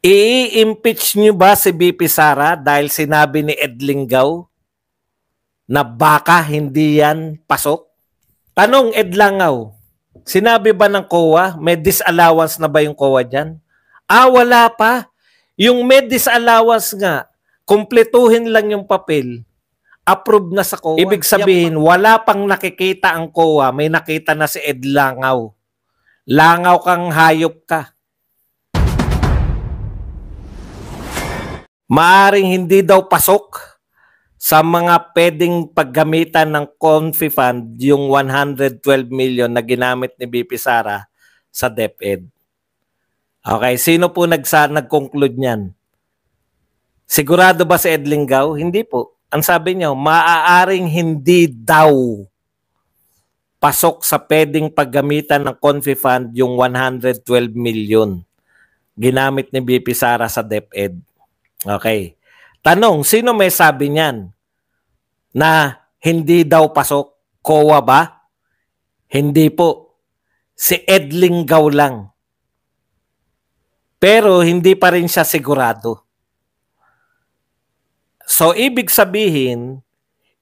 I-impeach nyo ba si BP Sara dahil sinabi ni Edlinggaw na baka hindi yan pasok? Tanong Edlangaw, sinabi ba ng COA, may disallowance na ba yung COA dyan? Ah, wala pa. Yung may disallowance nga, kumpletuhin lang yung papel, approved na sa COA. Ibig sabihin, wala pang nakikita ang COA, may nakita na si Edlangaw. Langaw kang hayop ka. maaring hindi daw pasok sa mga pwedeng paggamitan ng Confi Fund yung 112 million na ginamit ni BP Sara sa DepEd. Okay, sino po nagsa nag-conclude niyan? Sigurado ba si Edling Gao? Hindi po. Ang sabi niya, maaaring hindi daw pasok sa pwedeng paggamitan ng Confi Fund yung 112 million ginamit ni BP Sara sa DepEd. Okay. Tanong, sino may sabi niyan na hindi daw pasok? COA ba? Hindi po. Si Edling Gaw lang. Pero hindi pa rin siya sigurado. So, ibig sabihin,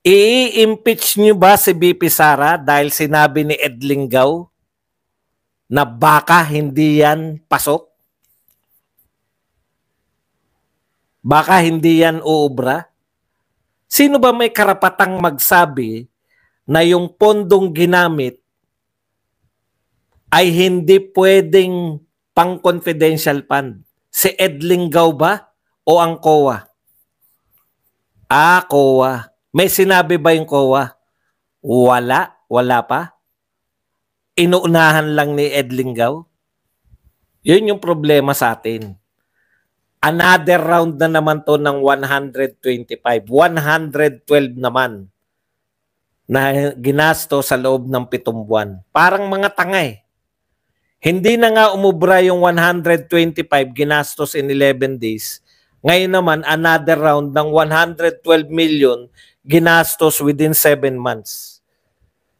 i-impeach nyo ba si BP Sara dahil sinabi ni Edling Gaw na baka hindi yan pasok? Baka hindi yan uubra. Sino ba may karapatang magsabi na yung pondong ginamit ay hindi pwedeng pang confidential fund? Si Edling Gao ba o ang COA? Ah, COA. May sinabi ba yung COA? Wala. Wala pa. Inuunahan lang ni Edling Gao. Yun yung problema sa atin. Another round na naman to ng 125. 112 naman na ginasto sa loob ng pitong buwan. Parang mga tanga eh. Hindi na nga umubra yung 125 ginastos in 11 days. Ngayon naman, another round ng 112 million ginastos within 7 months.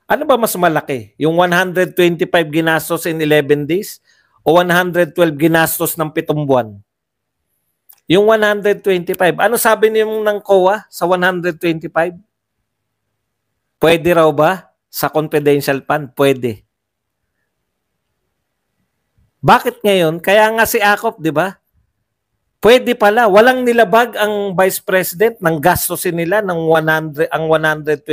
Ano ba mas malaki? Yung 125 ginastos in 11 days o 112 ginastos ng pitong buwan? Yung 125, ano sabi niyo ng COA sa 125? Pwede raw ba? Sa confidential fund, pwede. Bakit ngayon? Kaya nga si Akop, di ba? Pwede pala, walang nilabag ang Vice President ng gastusin nila ng 100 ang 125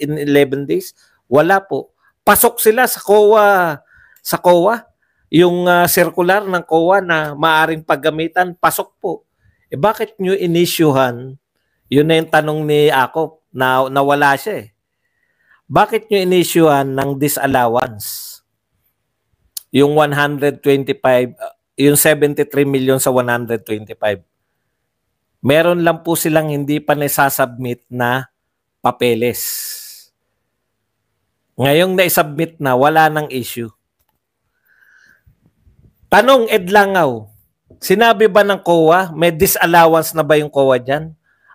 in 11 days. Wala po. Pasok sila sa COA sa COA, yung uh, circular ng COA na maaring paggamitan, pasok po eh bakit nyo inisyuhan, yun na yung tanong ni ako, na nawala siya eh. Bakit nyo inisyuhan ng disallowance? Yung 125, uh, yung 73 million sa 125. Meron lang po silang hindi pa naisasubmit na papeles. Ngayong naisubmit na, wala nang issue. Tanong Ed Langaw, Sinabi ba ng COA, may disallowance na ba yung COA dyan?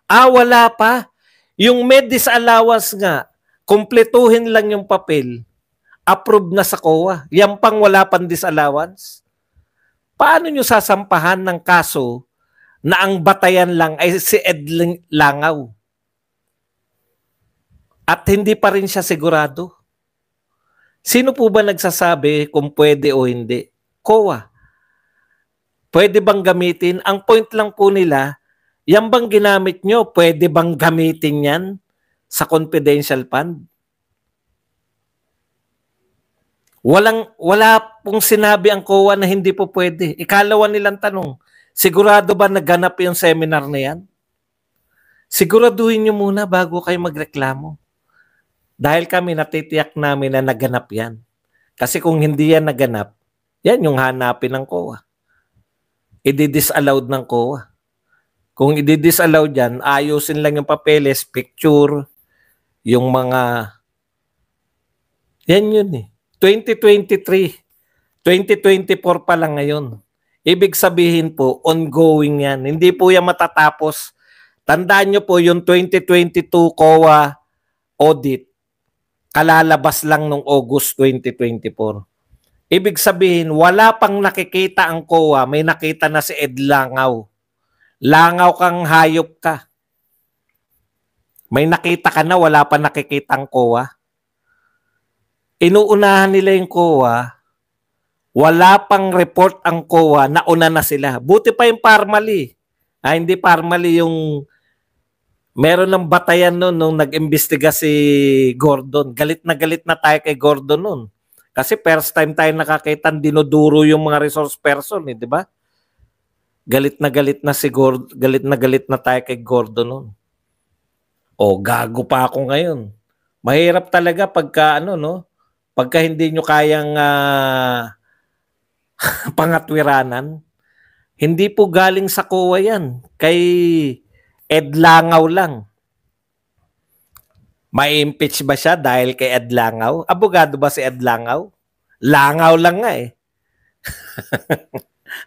Ah, wala pa. Yung may disallowance nga, kumpletuhin lang yung papel, approve na sa COA. Yan pang wala pang disallowance. Paano nyo sasampahan ng kaso na ang batayan lang ay si Ed Langaw? At hindi pa rin siya sigurado. Sino po ba nagsasabi kung pwede o hindi? COA pwede bang gamitin? Ang point lang po nila, yan bang ginamit nyo, pwede bang gamitin yan sa confidential fund? Walang, wala pong sinabi ang COA na hindi po pwede. Ikalawa nilang tanong, sigurado ba naganap yung seminar na yan? Siguraduhin nyo muna bago kayo magreklamo. Dahil kami natitiyak namin na naganap yan. Kasi kung hindi yan naganap, yan yung hanapin ng COA i-disallowed ng COA. Kung i-disallow dyan, ayusin lang yung papeles, picture, yung mga... Yan yun eh. 2023. 2024 pa lang ngayon. Ibig sabihin po, ongoing yan. Hindi po yan matatapos. Tandaan nyo po yung 2022 COA audit. Kalalabas lang nung August 2024. Ibig sabihin, wala pang nakikita ang COA, may nakita na si Ed Langaw. Langaw kang hayop ka. May nakita ka na, wala pa nakikita ang COA. Inuunahan nila yung COA, wala pang report ang COA, nauna na sila. Buti pa yung Parmali. Ah, hindi Parmali yung meron ng batayan noon nung nag-imbestiga si Gordon. Galit na galit na tayo kay Gordon noon. Kasi first time tayo nakakita, dinoduro yung mga resource person, eh, di ba? Galit na galit na si Gordon, galit na galit na tayo kay Gordon noon. O, gago pa ako ngayon. Mahirap talaga pagka ano, no? Pagka hindi nyo kayang uh, pangatwiranan. Hindi po galing sa kuwa yan. Kay Ed Langaw lang. May impeach ba siya dahil kay Ed Langaw? Abogado ba si Ed Langaw? Langaw lang nga eh.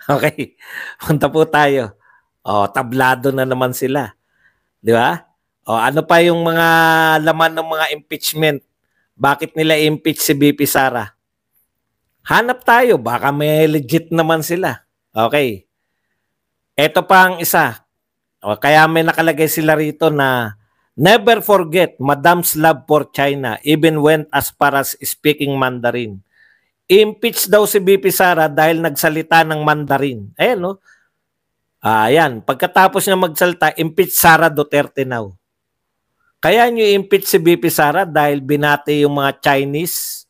okay, punta po tayo. O, oh, tablado na naman sila. Di ba? O, oh, ano pa yung mga laman ng mga impeachment? Bakit nila impeach si BP Sara? Hanap tayo, baka may legit naman sila. Okay. Ito pa ang isa. O, oh, kaya may nakalagay sila rito na Never forget Madam's love for China even went as far as speaking Mandarin. Impeach daw si BP Sara dahil nagsalita ng Mandarin. Ayan no. Ah, ayan, pagkatapos niya magsalita, impeach Sara Duterte now. Kaya niyo impeach si BP Sara dahil binati yung mga Chinese,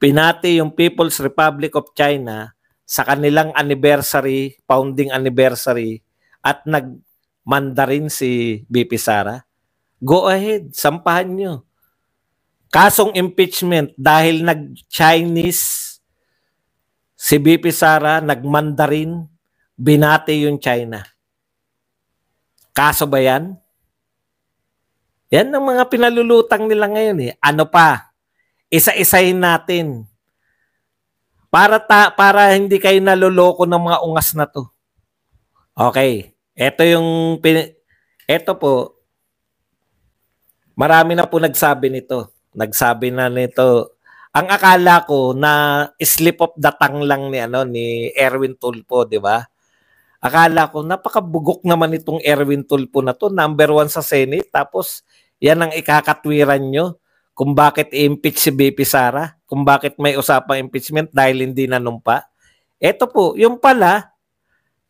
pinati yung People's Republic of China sa kanilang anniversary, founding anniversary at nag Mandarin si BP Sara. Go ahead, sampahan nyo. Kasong impeachment dahil nag-Chinese si BP Sara, nag-Mandarin, binati yung China. Kaso ba yan? Yan ang mga pinalulutang nila ngayon eh. Ano pa? Isa-isahin natin. Para ta, para hindi kayo naloloko ng mga ungas na 'to. Okay. Ito yung ito po Marami na po nagsabi nito. Nagsabi na nito. Ang akala ko na slip of the tongue lang ni ano ni Erwin Tulpo, 'di ba? Akala ko napakabugok naman itong Erwin Tulpo na to, number one sa Senate. Tapos yan ang ikakatwiran nyo kung bakit impeach si BP Sara, kung bakit may usapang impeachment dahil hindi nanumpa. Ito po, yung pala,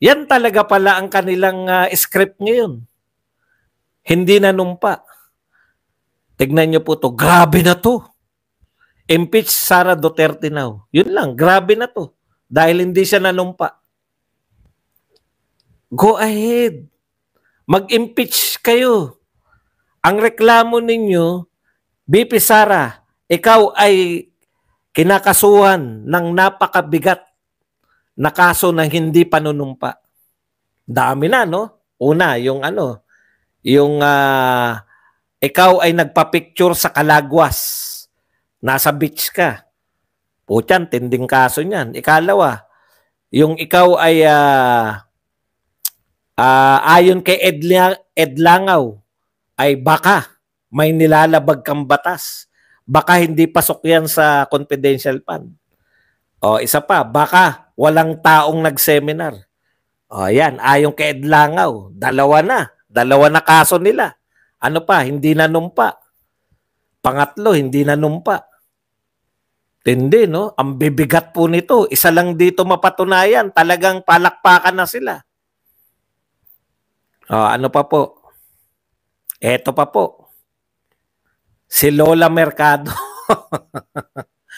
yan talaga pala ang kanilang uh, script ngayon. Hindi nanumpa. Tignan niyo po to. Grabe na to. Impeach Sara Duterte now. Yun lang. Grabe na to. Dahil hindi siya nanumpa. Go ahead. Mag-impeach kayo. Ang reklamo ninyo, BP Sara, ikaw ay kinakasuhan ng napakabigat na kaso na hindi panunumpa. Dami na, no? Una, yung ano, yung uh, ikaw ay nagpa-picture sa Kalagwas. Nasa beach ka. Putyan, tinding kaso niyan. Ikalawa, yung ikaw ay uh, uh, ayon kay Edla- Edlangaw ay baka may nilalabag kang batas. Baka hindi pasok yan sa confidential fund. O isa pa, baka walang taong nag-seminar. O yan, ayon kay Edlangaw, dalawa na. Dalawa na kaso nila. Ano pa, hindi nanumpa. Pangatlo, hindi nanumpa. Tindi, no? Ang bibigat po nito. Isa lang dito mapatunayan. Talagang palakpakan na sila. O, ano pa po? Eto pa po. Si Lola Mercado.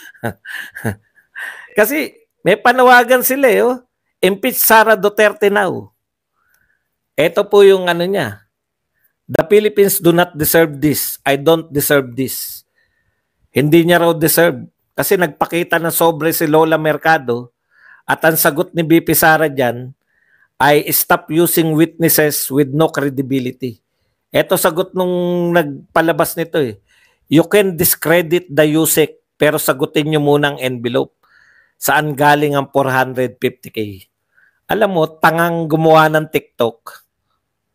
Kasi may panawagan sila eh. Oh. Impeach Sara Duterte now. Oh. Ito po yung ano niya. The Philippines do not deserve this. I don't deserve this. Hindi niya raw deserve. Kasi nagpakita ng sobre si Lola Mercado at ang sagot ni BP Sara dyan ay stop using witnesses with no credibility. Ito sagot nung nagpalabas nito eh. You can discredit the USEC pero sagutin nyo muna ang envelope. Saan galing ang 450k? Alam mo, tangang gumawa ng TikTok.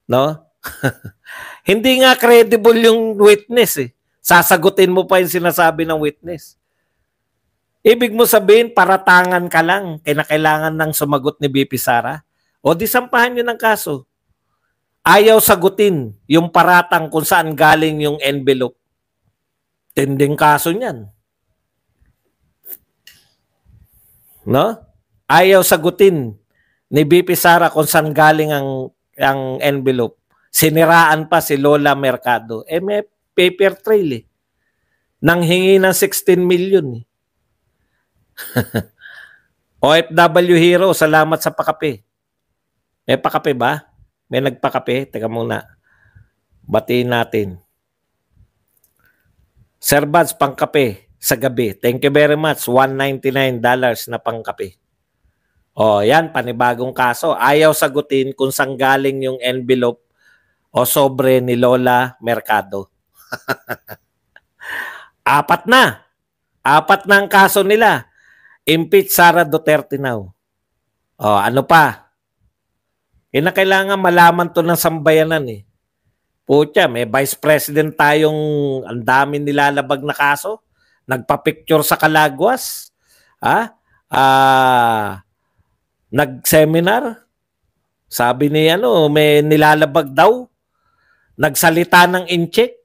No? Hindi nga credible yung witness eh. Sasagutin mo pa yung sinasabi ng witness. Ibig mo sabihin, paratangan ka lang. Kinakailangan ng sumagot ni BP Sara. O disampahan nyo ng kaso. Ayaw sagutin yung paratang kung saan galing yung envelope. Tinding kaso niyan. No? Ayaw sagutin ni BP Sara kung saan galing ang, ang envelope. Siniraan pa si Lola Mercado. Eh may paper trail eh. Nang hingi ng 16 million eh. OFW Hero, salamat sa pakape. May pakape ba? May nagpakape? Teka muna. Batiin natin. Sir Bads, pangkape sa gabi. Thank you very much. $199 na pangkape. O, oh, yan, panibagong kaso. Ayaw sagutin kung saan galing yung envelope o sobre ni Lola Mercado. Apat na. Apat na ang kaso nila. Impeach Sara Duterte now. Oh. O, ano pa? E na kailangan malaman to ng sambayanan eh. Putya, may vice president tayong ang dami nilalabag na kaso. Nagpa-picture sa Kalagwas. Ha? Ah, nag-seminar. Sabi ni ano, may nilalabag daw. Nagsalita ng incheck.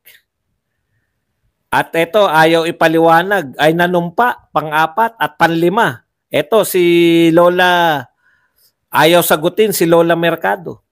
At ito, ayaw ipaliwanag, ay nanumpa, pang-apat at panlima. Ito, si Lola, ayaw sagutin si Lola Mercado.